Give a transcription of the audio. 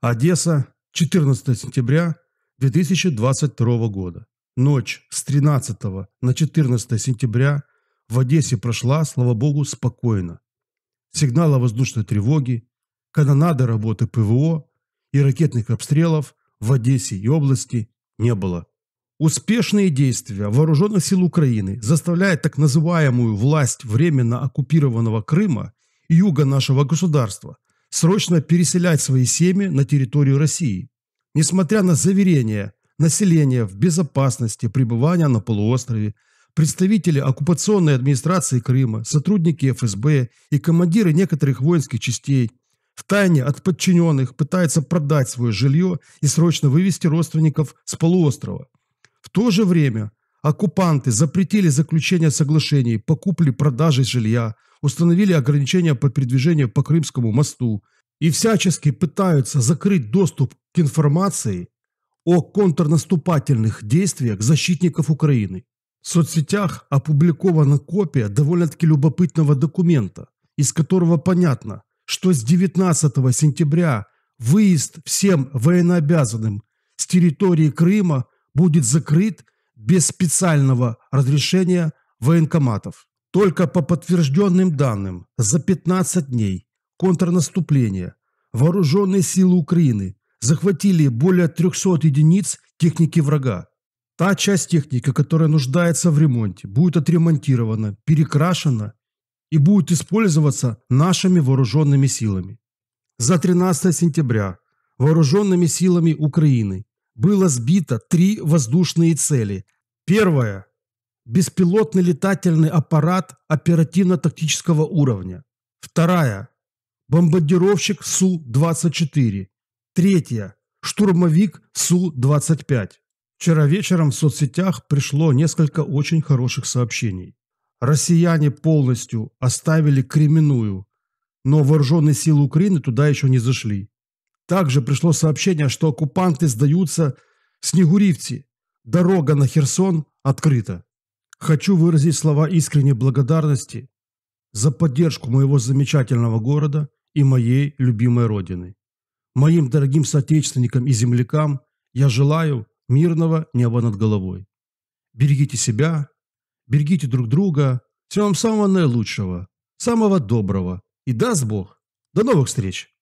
Одесса, 14 сентября 2022 года. Ночь с 13 на 14 сентября в Одессе прошла, слава богу, спокойно. Сигнала воздушной тревоги, канонады работы ПВО и ракетных обстрелов в Одессе и области не было. Успешные действия вооруженных сил Украины заставляют так называемую власть временно оккупированного Крыма и юга нашего государства – срочно переселять свои семьи на территорию России. Несмотря на заверения населения в безопасности пребывания на полуострове, представители оккупационной администрации Крыма, сотрудники ФСБ и командиры некоторых воинских частей в тайне от подчиненных пытаются продать свое жилье и срочно вывести родственников с полуострова. В то же время оккупанты запретили заключение соглашений по купле-продаже жилья, установили ограничения по передвижению по Крымскому мосту и всячески пытаются закрыть доступ к информации о контрнаступательных действиях защитников Украины. В соцсетях опубликована копия довольно-таки любопытного документа, из которого понятно, что с 19 сентября выезд всем военнообязанным с территории Крыма будет закрыт без специального разрешения военкоматов. Только по подтвержденным данным, за 15 дней контрнаступления вооруженные силы Украины захватили более 300 единиц техники врага. Та часть техники, которая нуждается в ремонте, будет отремонтирована, перекрашена и будет использоваться нашими вооруженными силами. За 13 сентября вооруженными силами Украины было сбито три воздушные цели. Первая Беспилотный летательный аппарат оперативно-тактического уровня. Вторая. Бомбардировщик Су-24. Третья. Штурмовик Су-25. Вчера вечером в соцсетях пришло несколько очень хороших сообщений. Россияне полностью оставили Кременную, но вооруженные силы Украины туда еще не зашли. Также пришло сообщение, что оккупанты сдаются Снегуривцы. Дорога на Херсон открыта. Хочу выразить слова искренней благодарности за поддержку моего замечательного города и моей любимой родины. Моим дорогим соотечественникам и землякам я желаю мирного неба над головой. Берегите себя, берегите друг друга, всем вам самого наилучшего, самого доброго. И даст Бог. До новых встреч!